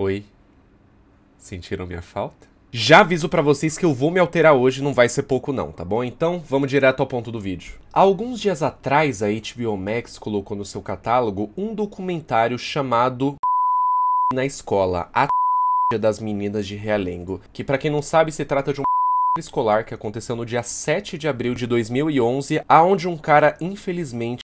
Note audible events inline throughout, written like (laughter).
Oi? Sentiram minha falta? Já aviso para vocês que eu vou me alterar hoje, não vai ser pouco não, tá bom? Então, vamos direto ao ponto do vídeo. Há alguns dias atrás, a HBO Max colocou no seu catálogo um documentário chamado (laughs) Na Escola, a (laughs) das meninas de Realengo, que para quem não sabe, se trata de um (laughs) escolar que aconteceu no dia 7 de abril de 2011, aonde um cara infelizmente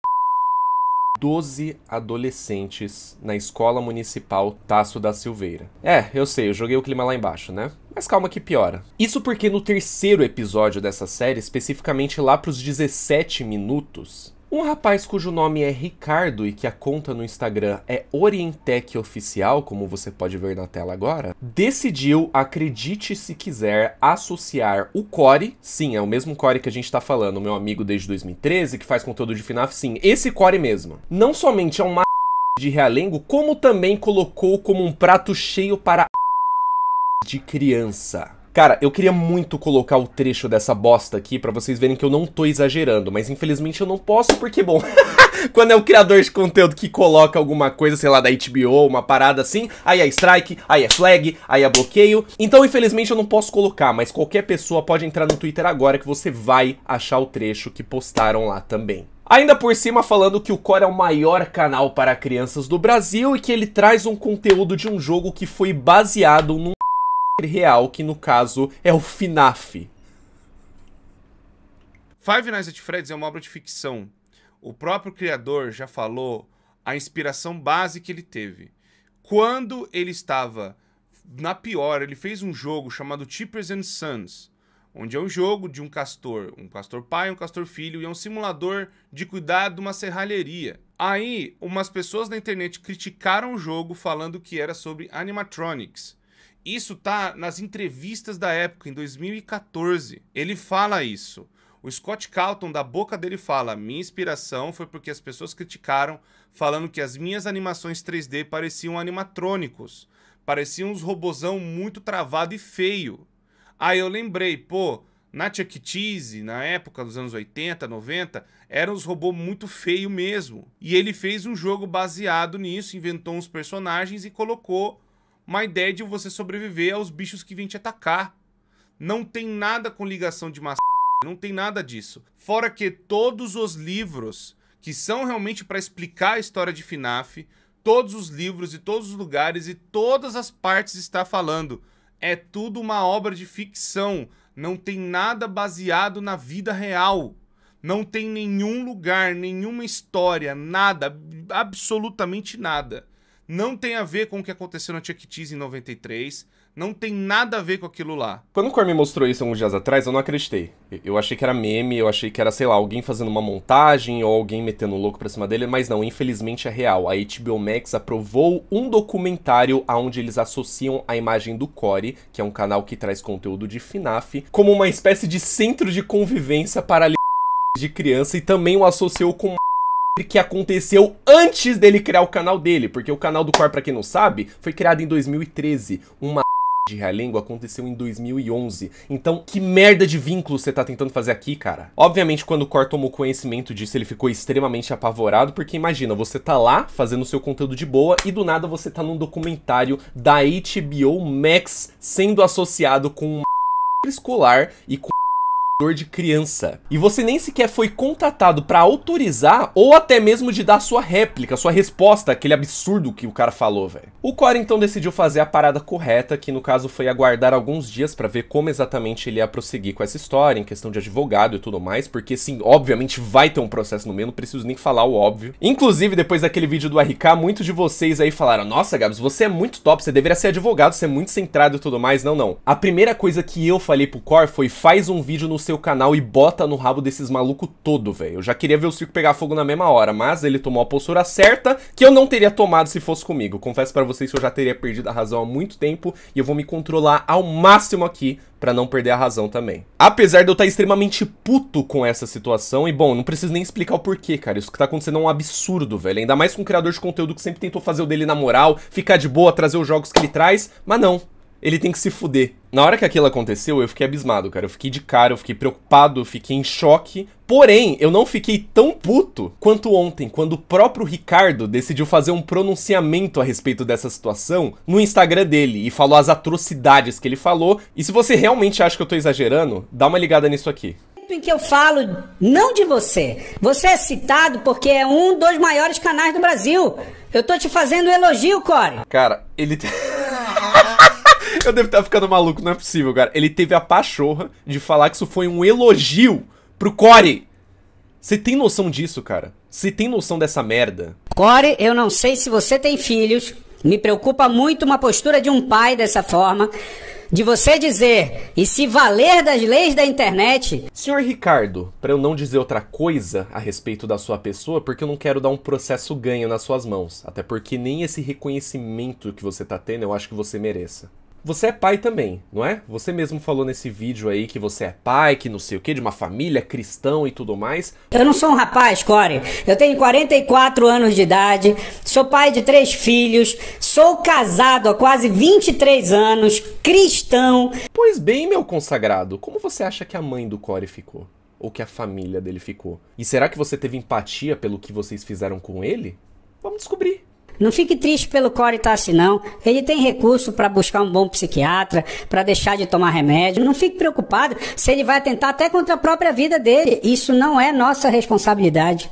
12 adolescentes na Escola Municipal Tasso da Silveira. É, eu sei, eu joguei o clima lá embaixo, né? Mas calma que piora. Isso porque no terceiro episódio dessa série, especificamente lá pros 17 minutos, um rapaz cujo nome é Ricardo e que a conta no Instagram é Orientec Oficial, como você pode ver na tela agora, decidiu, acredite se quiser, associar o Core, sim, é o mesmo Core que a gente tá falando, meu amigo desde 2013, que faz conteúdo de FNAF, sim, esse Core mesmo. Não somente é uma (laughs) de realengo, como também colocou como um prato cheio para (laughs) de criança. Cara, eu queria muito colocar o trecho dessa bosta aqui para vocês verem que eu não tô exagerando, mas infelizmente eu não posso porque, bom, (laughs) quando é o criador de conteúdo que coloca alguma coisa, sei lá, da HBO, uma parada assim, aí é strike, aí é flag, aí é bloqueio. Então, infelizmente, eu não posso colocar, mas qualquer pessoa pode entrar no Twitter agora que você vai achar o trecho que postaram lá também. Ainda por cima falando que o Core é o maior canal para crianças do Brasil e que ele traz um conteúdo de um jogo que foi baseado num real, que no caso é o FNAF. Five Nights at Freddy's é uma obra de ficção. O próprio criador já falou a inspiração base que ele teve. Quando ele estava na pior, ele fez um jogo chamado Tippers and Sons, onde é um jogo de um castor, um castor pai, um castor filho, e é um simulador de cuidado de uma serralheria. Aí, umas pessoas na internet criticaram o jogo falando que era sobre animatronics. Isso tá nas entrevistas da época, em 2014. Ele fala isso. O Scott Calton, da boca dele, fala: Minha inspiração foi porque as pessoas criticaram, falando que as minhas animações 3D pareciam animatrônicos. Pareciam uns robozão muito travado e feio. Aí eu lembrei, pô, na Chuck Cheese, na época dos anos 80, 90, eram uns robôs muito feio mesmo. E ele fez um jogo baseado nisso, inventou uns personagens e colocou uma ideia de você sobreviver aos bichos que vêm te atacar. Não tem nada com ligação de maçã, não tem nada disso. Fora que todos os livros que são realmente para explicar a história de FNAF, todos os livros e todos os lugares e todas as partes está falando. É tudo uma obra de ficção, não tem nada baseado na vida real. Não tem nenhum lugar, nenhuma história, nada, absolutamente nada não tem a ver com o que aconteceu na Chuck Cheese em 93, não tem nada a ver com aquilo lá. Quando o Cor me mostrou isso alguns dias atrás, eu não acreditei. Eu achei que era meme, eu achei que era, sei lá, alguém fazendo uma montagem ou alguém metendo louco pra cima dele, mas não, infelizmente é real. A HBO Max aprovou um documentário onde eles associam a imagem do Core, que é um canal que traz conteúdo de FNAF, como uma espécie de centro de convivência para de criança e também o associou com que aconteceu antes dele criar o canal dele, porque o canal do Core, pra quem não sabe, foi criado em 2013. Uma (laughs) de realengo aconteceu em 2011. Então, que merda de vínculo você tá tentando fazer aqui, cara? Obviamente, quando o Cor tomou conhecimento disso, ele ficou extremamente apavorado, porque imagina, você tá lá fazendo seu conteúdo de boa e do nada você tá num documentário da HBO Max sendo associado com uma (laughs) escolar e com de criança. E você nem sequer foi contatado para autorizar ou até mesmo de dar sua réplica, sua resposta àquele absurdo que o cara falou, velho. O Core então decidiu fazer a parada correta, que no caso foi aguardar alguns dias para ver como exatamente ele ia prosseguir com essa história, em questão de advogado e tudo mais, porque sim, obviamente vai ter um processo no meio, não preciso nem falar o óbvio. Inclusive, depois daquele vídeo do RK, muitos de vocês aí falaram: "Nossa, Gabs, você é muito top, você deveria ser advogado, você é muito centrado e tudo mais". Não, não. A primeira coisa que eu falei pro Core foi: "Faz um vídeo no seu canal e bota no rabo desses malucos todo, velho. Eu já queria ver o circo pegar fogo na mesma hora, mas ele tomou a postura certa que eu não teria tomado se fosse comigo. Confesso para vocês que eu já teria perdido a razão há muito tempo e eu vou me controlar ao máximo aqui para não perder a razão também. Apesar de eu estar tá extremamente puto com essa situação, e bom, não preciso nem explicar o porquê, cara. Isso que tá acontecendo é um absurdo, velho. Ainda mais com um criador de conteúdo que sempre tentou fazer o dele na moral, ficar de boa, trazer os jogos que ele traz, mas não ele tem que se fuder. Na hora que aquilo aconteceu, eu fiquei abismado, cara. Eu fiquei de cara, eu fiquei preocupado, eu fiquei em choque. Porém, eu não fiquei tão puto quanto ontem, quando o próprio Ricardo decidiu fazer um pronunciamento a respeito dessa situação no Instagram dele e falou as atrocidades que ele falou. E se você realmente acha que eu tô exagerando, dá uma ligada nisso aqui em que eu falo não de você. Você é citado porque é um dos maiores canais do Brasil. Eu tô te fazendo elogio, Core. Cara, ele. (laughs) Eu devo estar tá ficando maluco, não é possível, cara. Ele teve a pachorra de falar que isso foi um elogio pro Core. Você tem noção disso, cara? Você tem noção dessa merda? Core, eu não sei se você tem filhos. Me preocupa muito uma postura de um pai dessa forma. De você dizer e se valer das leis da internet. Senhor Ricardo, para eu não dizer outra coisa a respeito da sua pessoa, porque eu não quero dar um processo ganho nas suas mãos. Até porque nem esse reconhecimento que você tá tendo eu acho que você mereça. Você é pai também, não é? Você mesmo falou nesse vídeo aí que você é pai, que não sei o que, de uma família cristão e tudo mais. Eu não sou um rapaz, Core. Eu tenho 44 anos de idade, sou pai de três filhos, sou casado há quase 23 anos, cristão. Pois bem, meu consagrado, como você acha que a mãe do Core ficou? Ou que a família dele ficou? E será que você teve empatia pelo que vocês fizeram com ele? Vamos descobrir. Não fique triste pelo Core assim, não. Ele tem recurso para buscar um bom psiquiatra, para deixar de tomar remédio. Não fique preocupado se ele vai atentar até contra a própria vida dele. Isso não é nossa responsabilidade.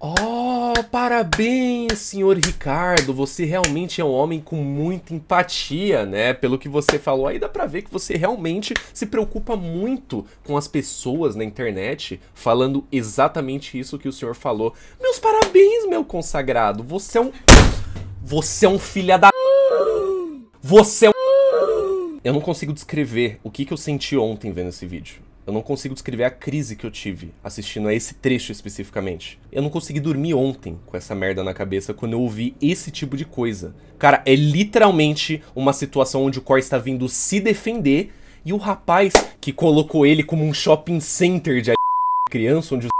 Oh, parabéns, senhor Ricardo. Você realmente é um homem com muita empatia, né? Pelo que você falou aí, dá pra ver que você realmente se preocupa muito com as pessoas na internet, falando exatamente isso que o senhor falou. Meus parabéns, meu consagrado. Você é um você é um filha da... Você é um... Eu não consigo descrever o que, que eu senti ontem vendo esse vídeo. Eu não consigo descrever a crise que eu tive assistindo a esse trecho especificamente. Eu não consegui dormir ontem com essa merda na cabeça quando eu ouvi esse tipo de coisa. Cara, é literalmente uma situação onde o Core está vindo se defender e o rapaz que colocou ele como um shopping center de criança, onde os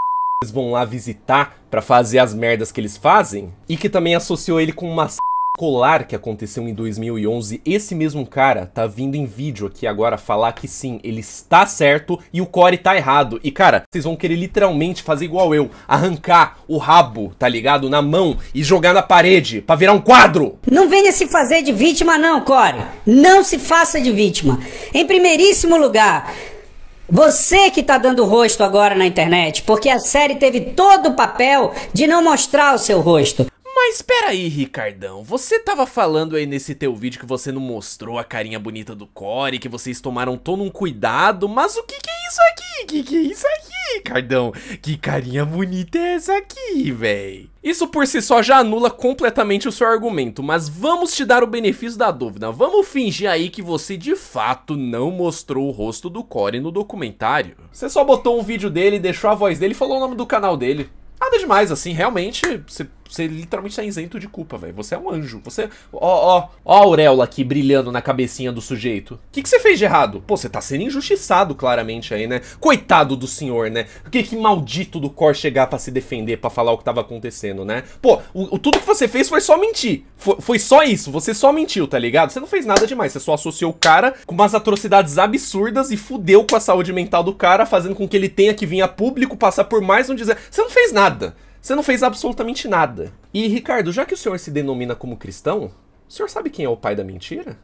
eles vão lá visitar para fazer as merdas que eles fazem, e que também associou ele com uma colar que aconteceu em 2011, esse mesmo cara tá vindo em vídeo aqui agora falar que sim, ele está certo e o Core tá errado. E cara, vocês vão querer literalmente fazer igual eu, arrancar o rabo, tá ligado, na mão e jogar na parede para virar um quadro. Não venha se fazer de vítima não, Core. Não se faça de vítima. Em primeiríssimo lugar, você que tá dando rosto agora na internet, porque a série teve todo o papel de não mostrar o seu rosto. Mas espera aí, Ricardão, você tava falando aí nesse teu vídeo que você não mostrou a carinha bonita do Core, que vocês tomaram todo um cuidado, mas o que que é isso aqui? Que que é isso aqui? Ricardão, que carinha bonita é essa aqui, véi? Isso por si só já anula completamente o seu argumento, mas vamos te dar o benefício da dúvida. Vamos fingir aí que você de fato não mostrou o rosto do Core no documentário. Você só botou um vídeo dele, deixou a voz dele e falou o nome do canal dele. Nada demais, assim, realmente, você você literalmente tá isento de culpa, velho. Você é um anjo. Você. Ó, ó, ó a auréola aqui brilhando na cabecinha do sujeito. O que, que você fez de errado? Pô, você tá sendo injustiçado, claramente, aí, né? Coitado do senhor, né? O que, que maldito do Cor chegar para se defender, para falar o que tava acontecendo, né? Pô, o, o, tudo que você fez foi só mentir. Foi, foi só isso. Você só mentiu, tá ligado? Você não fez nada demais. Você só associou o cara com umas atrocidades absurdas e fudeu com a saúde mental do cara, fazendo com que ele tenha que vir a público passar por mais um dizer. Você não fez nada. Você não fez absolutamente nada. E, Ricardo, já que o senhor se denomina como cristão, o senhor sabe quem é o pai da mentira?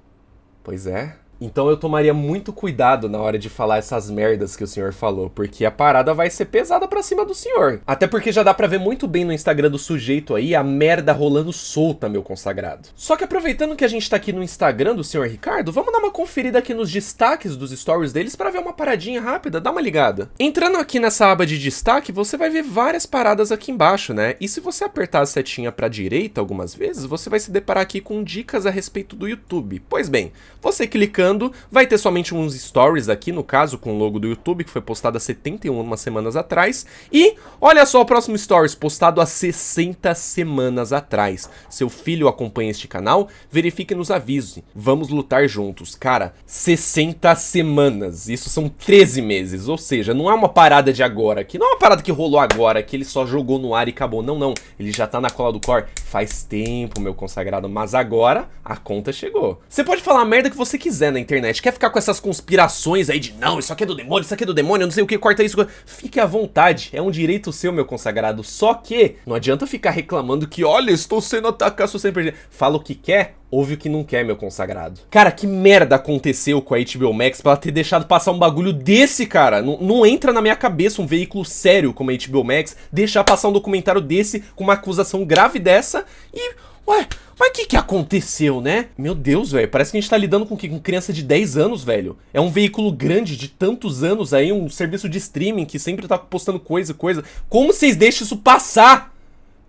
Pois é, então eu tomaria muito cuidado na hora de falar essas merdas que o senhor falou, porque a parada vai ser pesada pra cima do senhor. Até porque já dá pra ver muito bem no Instagram do sujeito aí a merda rolando solta, meu consagrado. Só que aproveitando que a gente tá aqui no Instagram do senhor Ricardo, vamos dar uma conferida aqui nos destaques dos stories deles para ver uma paradinha rápida, dá uma ligada. Entrando aqui nessa aba de destaque, você vai ver várias paradas aqui embaixo, né? E se você apertar a setinha pra direita algumas vezes, você vai se deparar aqui com dicas a respeito do YouTube. Pois bem, você clicando postando. Vai ter somente uns stories aqui, no caso, com o logo do YouTube, que foi postado há 71 semanas atrás. E olha só o próximo stories, postado há 60 semanas atrás. Seu filho acompanha este canal, verifique e nos avise. Vamos lutar juntos. Cara, 60 semanas. Isso são 13 meses. Ou seja, não é uma parada de agora, que não é uma parada que rolou agora, que ele só jogou no ar e acabou. Não, não. Ele já tá na cola do core faz tempo, meu consagrado. Mas agora a conta chegou. Você pode falar a merda que você quiser né? internet, quer ficar com essas conspirações aí de não, isso aqui é do demônio, isso aqui é do demônio, eu não sei o que, corta isso. Fique à vontade, é um direito seu, meu consagrado. Só que não adianta ficar reclamando que, olha, estou sendo atacado, estou sempre Fala o que quer, ouve o que não quer, meu consagrado. Cara, que merda aconteceu com a HBO Max pra ela ter deixado passar um bagulho desse, cara? Não, não entra na minha cabeça um veículo sério como a HBO Max deixar passar um documentário desse com uma acusação grave dessa e. Ué, mas o que que aconteceu, né? Meu Deus, velho, parece que a gente tá lidando com, com criança de 10 anos, velho. É um veículo grande de tantos anos aí, um serviço de streaming que sempre tá postando coisa, coisa. Como vocês deixam isso passar?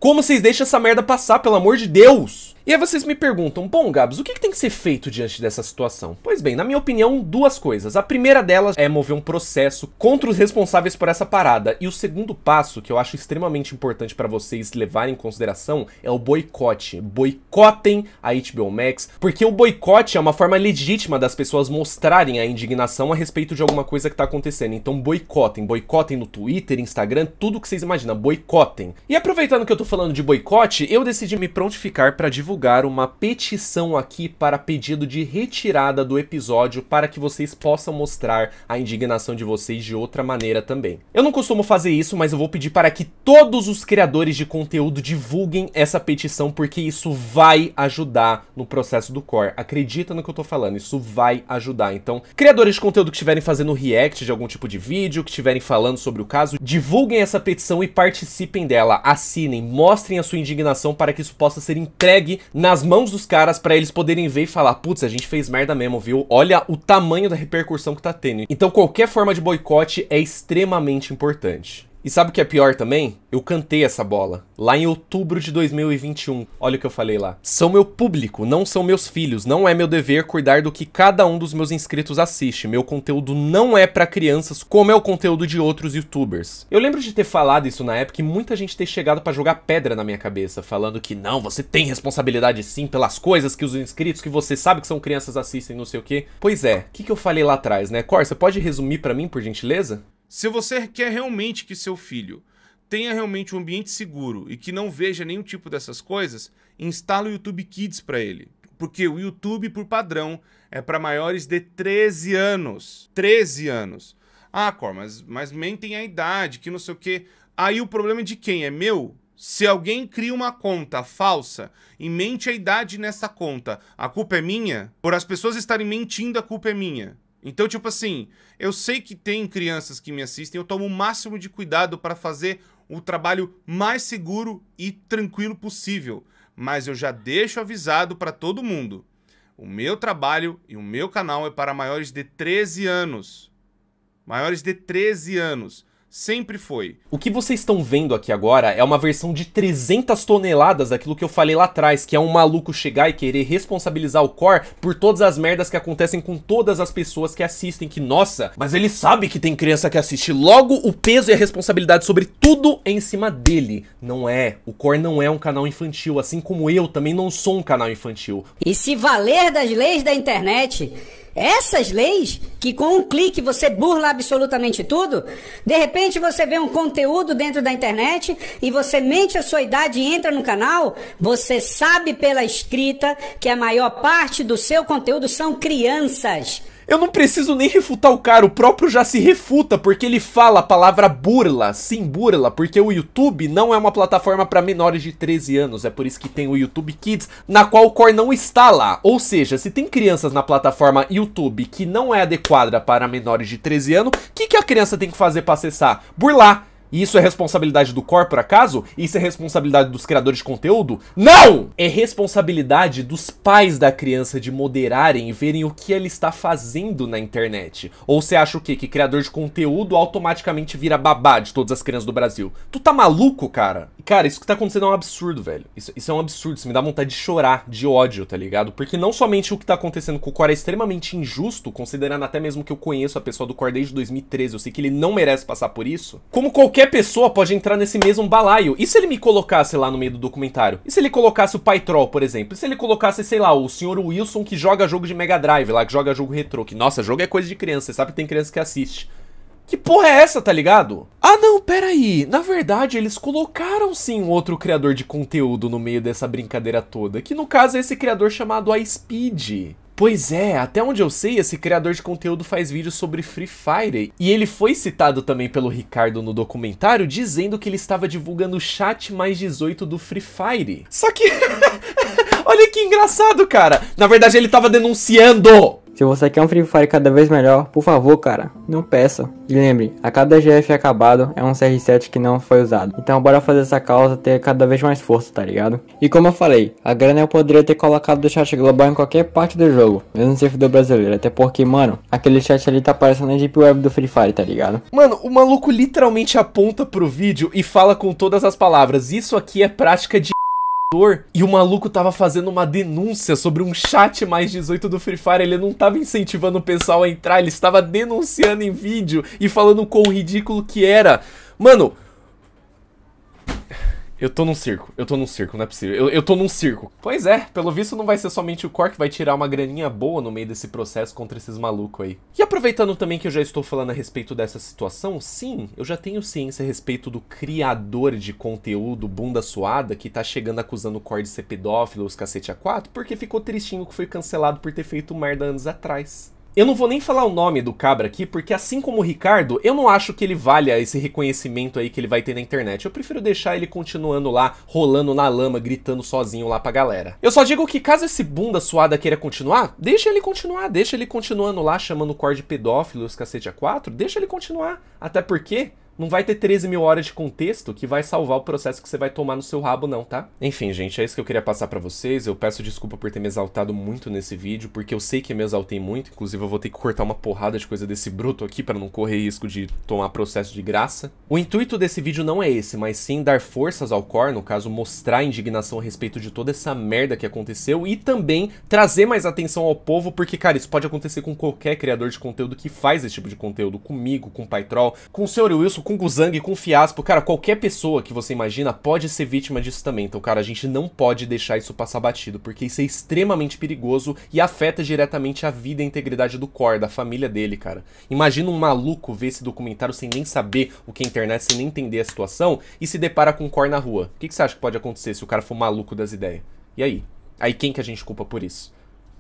Como vocês deixam essa merda passar, pelo amor de Deus? E aí vocês me perguntam, bom, Gabs, o que, que tem que ser feito diante dessa situação? Pois bem, na minha opinião, duas coisas. A primeira delas é mover um processo contra os responsáveis por essa parada. E o segundo passo, que eu acho extremamente importante para vocês levarem em consideração, é o boicote. Boicotem a HBO Max, porque o boicote é uma forma legítima das pessoas mostrarem a indignação a respeito de alguma coisa que tá acontecendo. Então boicotem, boicotem no Twitter, Instagram, tudo que vocês imaginam, boicotem. E aproveitando que eu tô falando de boicote, eu decidi me prontificar para divulgar divulgar uma petição aqui para pedido de retirada do episódio para que vocês possam mostrar a indignação de vocês de outra maneira também. Eu não costumo fazer isso, mas eu vou pedir para que todos os criadores de conteúdo divulguem essa petição porque isso vai ajudar no processo do core. Acredita no que eu tô falando, isso vai ajudar. Então, criadores de conteúdo que estiverem fazendo react de algum tipo de vídeo, que estiverem falando sobre o caso, divulguem essa petição e participem dela. Assinem, mostrem a sua indignação para que isso possa ser entregue nas mãos dos caras para eles poderem ver e falar, putz, a gente fez merda mesmo, viu? Olha o tamanho da repercussão que tá tendo. Então qualquer forma de boicote é extremamente importante. E sabe o que é pior também? Eu cantei essa bola lá em outubro de 2021. Olha o que eu falei lá. São meu público, não são meus filhos. Não é meu dever cuidar do que cada um dos meus inscritos assiste. Meu conteúdo não é para crianças, como é o conteúdo de outros youtubers. Eu lembro de ter falado isso na época e muita gente ter chegado para jogar pedra na minha cabeça, falando que não, você tem responsabilidade sim pelas coisas que os inscritos que você sabe que são crianças assistem, não sei o quê. Pois é, o que, que eu falei lá atrás, né? Cor, você pode resumir para mim, por gentileza? Se você quer realmente que seu filho tenha realmente um ambiente seguro e que não veja nenhum tipo dessas coisas, instala o YouTube Kids para ele. Porque o YouTube, por padrão, é para maiores de 13 anos. 13 anos. Ah, Cor, mas, mas mentem a idade, que não sei o quê. Aí o problema é de quem? É meu? Se alguém cria uma conta falsa e mente a idade nessa conta, a culpa é minha? Por as pessoas estarem mentindo, a culpa é minha. Então, tipo assim, eu sei que tem crianças que me assistem, eu tomo o máximo de cuidado para fazer o trabalho mais seguro e tranquilo possível, mas eu já deixo avisado para todo mundo. O meu trabalho e o meu canal é para maiores de 13 anos. Maiores de 13 anos. Sempre foi. O que vocês estão vendo aqui agora é uma versão de 300 toneladas daquilo que eu falei lá atrás, que é um maluco chegar e querer responsabilizar o Core por todas as merdas que acontecem com todas as pessoas que assistem, que nossa, mas ele sabe que tem criança que assiste, logo o peso e a responsabilidade sobre tudo é em cima dele. Não é, o Core não é um canal infantil, assim como eu também não sou um canal infantil. E se valer das leis da internet, essas leis, que com um clique você burla absolutamente tudo, de repente você vê um conteúdo dentro da internet e você mente a sua idade e entra no canal, você sabe pela escrita que a maior parte do seu conteúdo são crianças. Eu não preciso nem refutar o cara, o próprio já se refuta, porque ele fala a palavra burla, sim, burla, porque o YouTube não é uma plataforma para menores de 13 anos, é por isso que tem o YouTube Kids, na qual o Core não está lá. Ou seja, se tem crianças na plataforma YouTube que não é adequada para menores de 13 anos, o que, que a criança tem que fazer para acessar? Burlar. E isso é responsabilidade do core, por acaso? Isso é responsabilidade dos criadores de conteúdo? Não! É responsabilidade dos pais da criança de moderarem e verem o que ela está fazendo na internet. Ou você acha o quê? Que criador de conteúdo automaticamente vira babá de todas as crianças do Brasil. Tu tá maluco, cara? Cara, isso que tá acontecendo é um absurdo, velho. Isso, isso é um absurdo, isso me dá vontade de chorar, de ódio, tá ligado? Porque não somente o que tá acontecendo com o core é extremamente injusto, considerando até mesmo que eu conheço a pessoa do core desde 2013, eu sei que ele não merece passar por isso. Como qualquer qualquer pessoa pode entrar nesse mesmo balaio. E se ele me colocasse lá no meio do documentário? E se ele colocasse o Paitrol, por exemplo? E se ele colocasse, sei lá, o Sr. Wilson que joga jogo de Mega Drive lá, que joga jogo retrô, que nossa, jogo é coisa de criança, você sabe que tem criança que assiste. Que porra é essa, tá ligado? Ah não, peraí, na verdade eles colocaram sim um outro criador de conteúdo no meio dessa brincadeira toda, que no caso é esse criador chamado A Speed. Pois é, até onde eu sei, esse criador de conteúdo faz vídeos sobre Free Fire. E ele foi citado também pelo Ricardo no documentário, dizendo que ele estava divulgando o chat mais 18 do Free Fire. Só que... (laughs) Olha que engraçado, cara. Na verdade, ele estava denunciando se você quer um Free Fire cada vez melhor, por favor, cara, não peça. E lembre, a cada GF acabado é um CR7 que não foi usado. Então bora fazer essa causa ter cada vez mais força, tá ligado? E como eu falei, a grana eu poderia ter colocado do chat global em qualquer parte do jogo, mesmo no servidor brasileiro, até porque, mano, aquele chat ali tá parecendo a deep web do Free Fire, tá ligado? Mano, o maluco literalmente aponta pro vídeo e fala com todas as palavras, isso aqui é prática de e o maluco tava fazendo uma denúncia sobre um chat mais 18 do Free Fire. Ele não tava incentivando o pessoal a entrar, ele estava denunciando em vídeo e falando quão ridículo que era. Mano. Eu tô num circo, eu tô num circo, não é possível. Eu, eu tô num circo. Pois é, pelo visto não vai ser somente o Core que vai tirar uma graninha boa no meio desse processo contra esses malucos aí. E aproveitando também que eu já estou falando a respeito dessa situação, sim, eu já tenho ciência a respeito do criador de conteúdo bunda suada que tá chegando acusando o Core de ser pedófilo, os cacete a quatro, porque ficou tristinho que foi cancelado por ter feito merda anos atrás. Eu não vou nem falar o nome do cabra aqui, porque assim como o Ricardo, eu não acho que ele valha esse reconhecimento aí que ele vai ter na internet. Eu prefiro deixar ele continuando lá, rolando na lama, gritando sozinho lá pra galera. Eu só digo que caso esse bunda suada queira continuar, deixa ele continuar, deixa ele continuando lá, chamando o Core de pedófilo, os cacete a quatro, deixa ele continuar. Até porque não vai ter 13 mil horas de contexto que vai salvar o processo que você vai tomar no seu rabo, não, tá? Enfim, gente, é isso que eu queria passar para vocês. Eu peço desculpa por ter me exaltado muito nesse vídeo, porque eu sei que me exaltei muito. Inclusive, eu vou ter que cortar uma porrada de coisa desse bruto aqui para não correr risco de tomar processo de graça. O intuito desse vídeo não é esse, mas sim dar forças ao core, no caso, mostrar a indignação a respeito de toda essa merda que aconteceu e também trazer mais atenção ao povo, porque, cara, isso pode acontecer com qualquer criador de conteúdo que faz esse tipo de conteúdo, comigo, com o Paitrol, com o Sr. Wilson, com com Guzang, com Fiaspo, cara, qualquer pessoa que você imagina pode ser vítima disso também. Então, cara, a gente não pode deixar isso passar batido, porque isso é extremamente perigoso e afeta diretamente a vida e a integridade do Core, da família dele, cara. Imagina um maluco ver esse documentário sem nem saber o que é internet, sem nem entender a situação e se depara com o Core na rua. O que, que você acha que pode acontecer se o cara for maluco das ideias? E aí? Aí quem que a gente culpa por isso?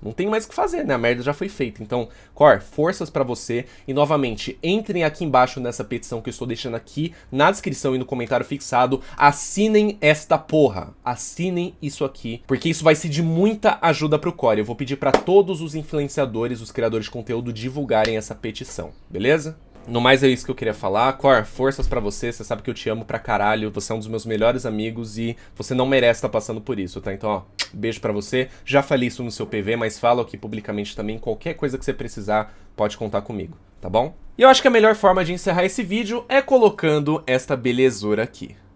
Não tem mais o que fazer, né? A merda já foi feita. Então, Cor, forças para você. E novamente, entrem aqui embaixo nessa petição que eu estou deixando aqui na descrição e no comentário fixado. Assinem esta porra. Assinem isso aqui, porque isso vai ser de muita ajuda pro Core. Eu vou pedir para todos os influenciadores, os criadores de conteúdo divulgarem essa petição, beleza? No mais é isso que eu queria falar. Cor, forças para você. Você sabe que eu te amo pra caralho. Você é um dos meus melhores amigos e você não merece estar tá passando por isso, tá? Então, ó, beijo para você. Já falei isso no seu PV, mas falo aqui publicamente também. Qualquer coisa que você precisar, pode contar comigo, tá bom? E eu acho que a melhor forma de encerrar esse vídeo é colocando esta belezura aqui.